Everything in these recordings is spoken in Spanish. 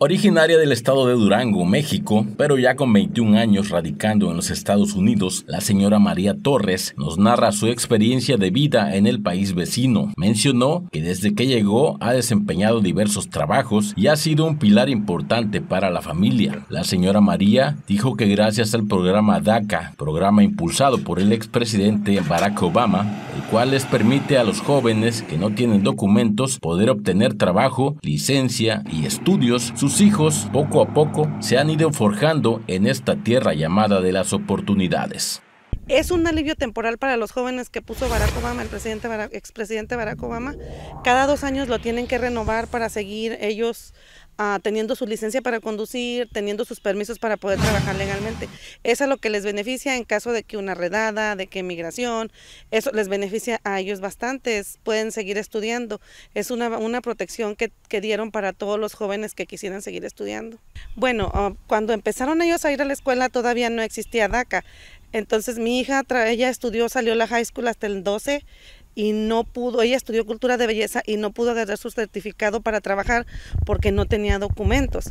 Originaria del estado de Durango, México, pero ya con 21 años radicando en los Estados Unidos, la señora María Torres nos narra su experiencia de vida en el país vecino. Mencionó que desde que llegó ha desempeñado diversos trabajos y ha sido un pilar importante para la familia. La señora María dijo que gracias al programa DACA, programa impulsado por el expresidente Barack Obama, el cual les permite a los jóvenes que no tienen documentos poder obtener trabajo, licencia y estudios, sus hijos poco a poco se han ido forjando en esta tierra llamada de las oportunidades. Es un alivio temporal para los jóvenes que puso Barack Obama, el presidente expresidente Barack Obama. Cada dos años lo tienen que renovar para seguir ellos teniendo su licencia para conducir, teniendo sus permisos para poder trabajar legalmente. Eso es lo que les beneficia en caso de que una redada, de que migración, eso les beneficia a ellos bastante. pueden seguir estudiando. Es una, protección que, dieron para todos los jóvenes que quisieran seguir estudiando. Bueno, ah, cuando empezaron ellos a ir a la escuela todavía no existía DACA. Entonces mi hija, ella estudió, salió la high school hasta el 12 y no pudo, ella estudió cultura de belleza y no pudo dar su certificado para trabajar porque no tenía documentos.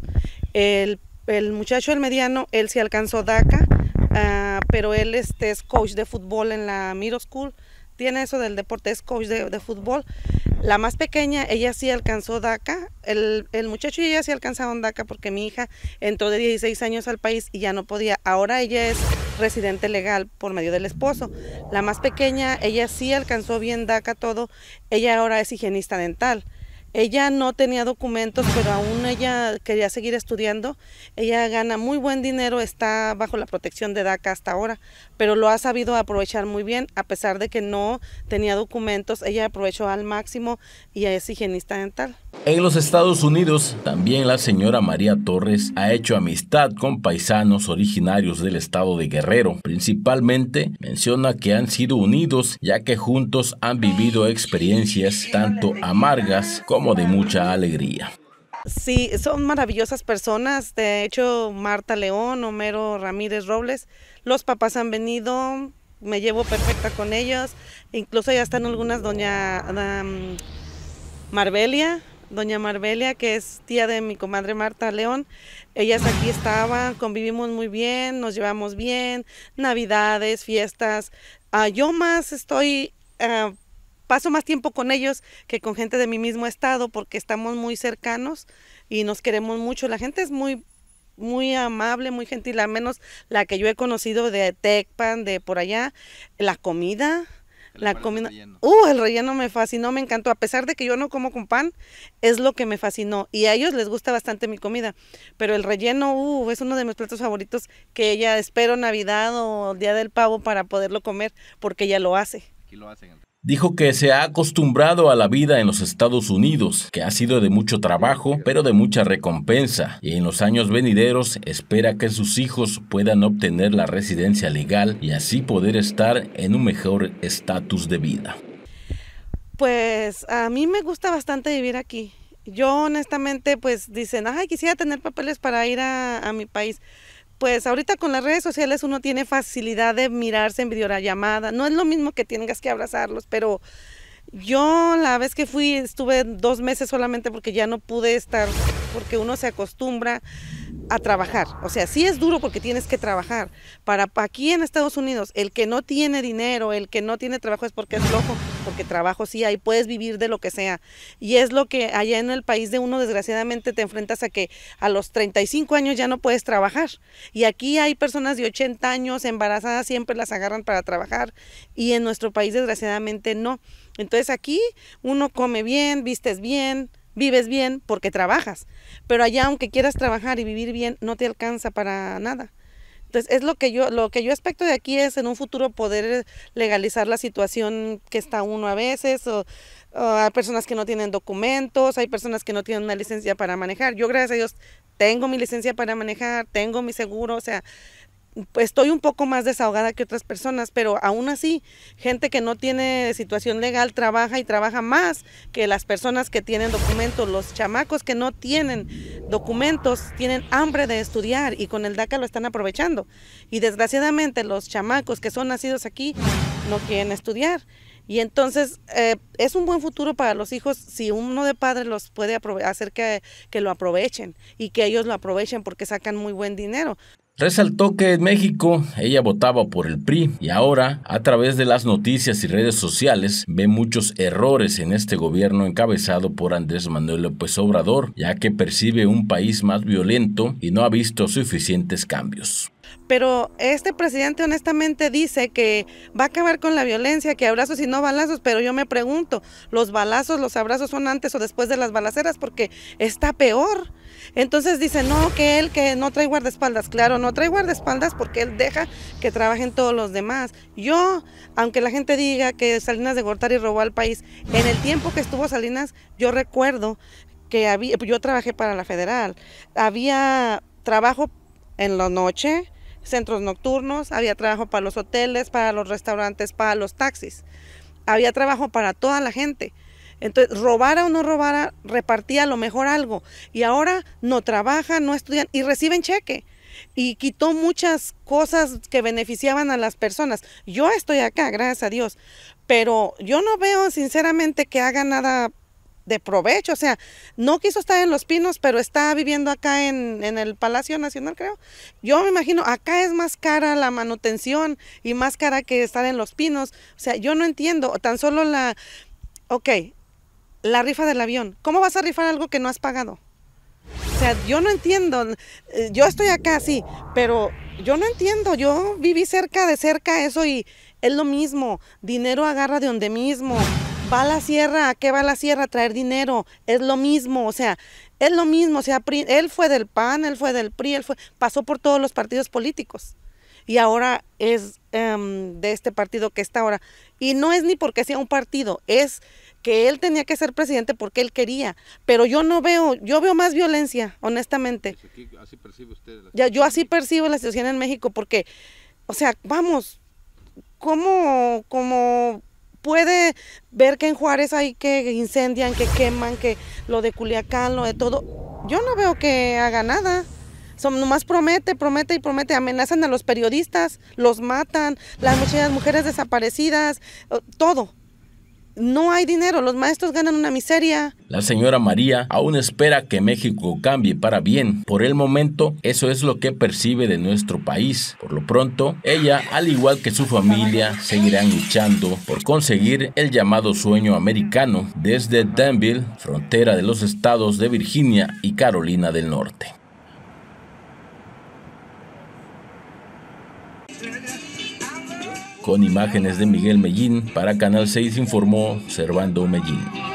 El, el muchacho, el mediano, él se alcanzó DACA, ah, pero él este, es coach de fútbol en la Middle School, tiene eso del deporte, es coach de, de fútbol. La más pequeña, ella sí alcanzó DACA. El, el, muchacho y ella sí alcanzaron DACA porque mi hija entró de 16 años al país y ya no podía. Ahora ella es residente legal por medio del esposo. La más pequeña, ella sí alcanzó bien DACA todo. Ella ahora es higienista dental. Ella no tenía documentos, pero aún ella quería seguir estudiando. Ella gana muy buen dinero, está bajo la protección de DACA hasta ahora, pero lo ha sabido aprovechar muy bien, a pesar de que no tenía documentos, ella aprovechó al máximo y es higienista dental. En los Estados Unidos, también la señora María Torres ha hecho amistad con paisanos originarios del estado de Guerrero. Principalmente menciona que han sido unidos ya que juntos han vivido experiencias tanto amargas como como de mucha alegría. Sí, son maravillosas personas. De hecho, Marta León, Homero Ramírez Robles, los papás han venido, me llevo perfecta con ellos. Incluso ya están algunas, doña Marbelia, doña Marbelia, que es tía de mi comadre Marta León. Ellas aquí estaban, convivimos muy bien, nos llevamos bien, navidades, fiestas. Ah, yo más estoy ah, paso más tiempo con ellos que con gente de mi mismo estado porque estamos muy cercanos y nos queremos mucho. La gente es muy muy amable, muy gentil, al menos la que yo he conocido de Tecpan, de por allá, la comida, la comida. uh, el relleno me fascinó, me encantó. A pesar de que yo no como con pan, es lo que me fascinó. Y a ellos les gusta bastante mi comida. Pero el relleno, uh, es uno de mis platos favoritos que ella espero Navidad o el Día del Pavo para poderlo comer, porque ella lo hace. Aquí lo hacen. Dijo que se ha acostumbrado a la vida en los Estados Unidos, que ha sido de mucho trabajo, pero de mucha recompensa, y en los años venideros espera que sus hijos puedan obtener la residencia legal y así poder estar en un mejor estatus de vida. Pues a mí me gusta bastante vivir aquí. Yo honestamente pues dicen, ay, quisiera tener papeles para ir a, mi país pues ahorita con las redes sociales uno tiene facilidad de mirarse en videollamada. No es lo mismo que tengas que abrazarlos, pero yo la vez que fui estuve dos meses solamente porque ya no pude estar porque uno se acostumbra a trabajar. O sea, sí es duro porque tienes que trabajar. Para aquí en Estados Unidos, el que no tiene dinero, el que no tiene trabajo es porque es flojo, porque trabajo sí hay, puedes vivir de lo que sea. Y es lo que allá en el país de uno desgraciadamente te enfrentas a que a los 35 años ya no puedes trabajar. Y aquí hay personas de 80 años embarazadas, siempre las agarran para trabajar y en nuestro país desgraciadamente no. Entonces aquí uno come bien, vistes bien, vives bien porque trabajas, pero allá aunque quieras trabajar y vivir bien, no te alcanza para nada. Entonces, es lo que yo lo que yo aspecto de aquí es en un futuro poder eh, legalizar la situación que está uno a veces o, o hay personas que no tienen documentos, hay personas que no tienen una licencia para manejar. Yo gracias a Dios tengo mi licencia para manejar, tengo mi seguro, o sea, estoy un poco más desahogada que otras personas, pero aún así, gente que no tiene situación legal trabaja y trabaja más que las personas que tienen documentos. Los chamacos que no tienen documentos tienen hambre de estudiar y con el DACA lo están aprovechando. Y desgraciadamente los chamacos que son nacidos aquí no quieren estudiar. Y entonces eh, es un buen futuro para los hijos si uno de padre los puede hacer que lo aprovechen y que ellos lo aprovechen porque sacan muy buen dinero. Resaltó que en México ella votaba por el PRI y ahora, a través de las noticias y redes sociales, ve muchos errores en este gobierno encabezado por Andrés Manuel López Obrador, ya que percibe un país más violento y no ha visto suficientes cambios pero este presidente honestamente dice que va a acabar con la violencia, que abrazos y no balazos, pero yo me pregunto, ¿los balazos, los abrazos son antes o después de las balaceras? Porque está peor. Entonces dice, no, que él que no trae guardaespaldas. Claro, no trae guardaespaldas porque él deja que trabajen todos los demás. Yo, aunque la gente diga que Salinas de Gortari robó al país, en el tiempo que estuvo Salinas, yo recuerdo que había, yo trabajé para la federal, había trabajo en la noche, centros nocturnos, había trabajo para los hoteles, para los restaurantes, para los taxis. Había trabajo para toda la gente. Entonces, robara o no robara, repartía a lo mejor algo. Y ahora no trabajan, no estudian y reciben cheque. Y quitó muchas cosas que beneficiaban a las personas. Yo estoy acá, gracias a Dios. Pero yo no veo sinceramente que haga nada de provecho. O sea, no quiso estar en Los Pinos, pero está viviendo acá en, el Palacio Nacional, creo. Yo me imagino, acá es más cara la manutención y más cara que estar en Los Pinos. O sea, yo no entiendo. Tan solo la, ok, la rifa del avión. ¿Cómo vas a rifar algo que no has pagado? O sea, yo no entiendo. Eh, yo estoy acá, sí, pero yo no entiendo. Yo viví cerca de cerca eso y es lo mismo. Dinero agarra de donde mismo va a la sierra, ¿a qué va a la sierra a traer dinero? Es lo mismo, o sea, es lo mismo, o sea, él fue del PAN, él fue del PRI, él fue, pasó por todos los partidos políticos y ahora es em, de este partido que está ahora. Y no es ni porque sea un partido, es que él tenía que ser presidente porque él quería, pero yo no veo, yo veo más violencia, honestamente. Pues así percibe usted ya, yo así percibo la situación en México porque, o sea, vamos, cómo, como puede ver que en Juárez hay que incendian, que queman, que lo de Culiacán, lo de todo. Yo no veo que haga nada. Son, nomás promete, promete y promete. Amenazan a los periodistas, los matan, las muchachas mujeres desaparecidas, todo no hay dinero, los maestros ganan una miseria. La señora María aún espera que México cambie para bien. Por el momento, eso es lo que percibe de nuestro país. Por lo pronto, ella, al igual que su familia, seguirán luchando por conseguir el llamado sueño americano desde Danville, frontera de los estados de Virginia y Carolina del Norte. Con imágenes de Miguel Mellín, para Canal 6 informó Servando Mellín.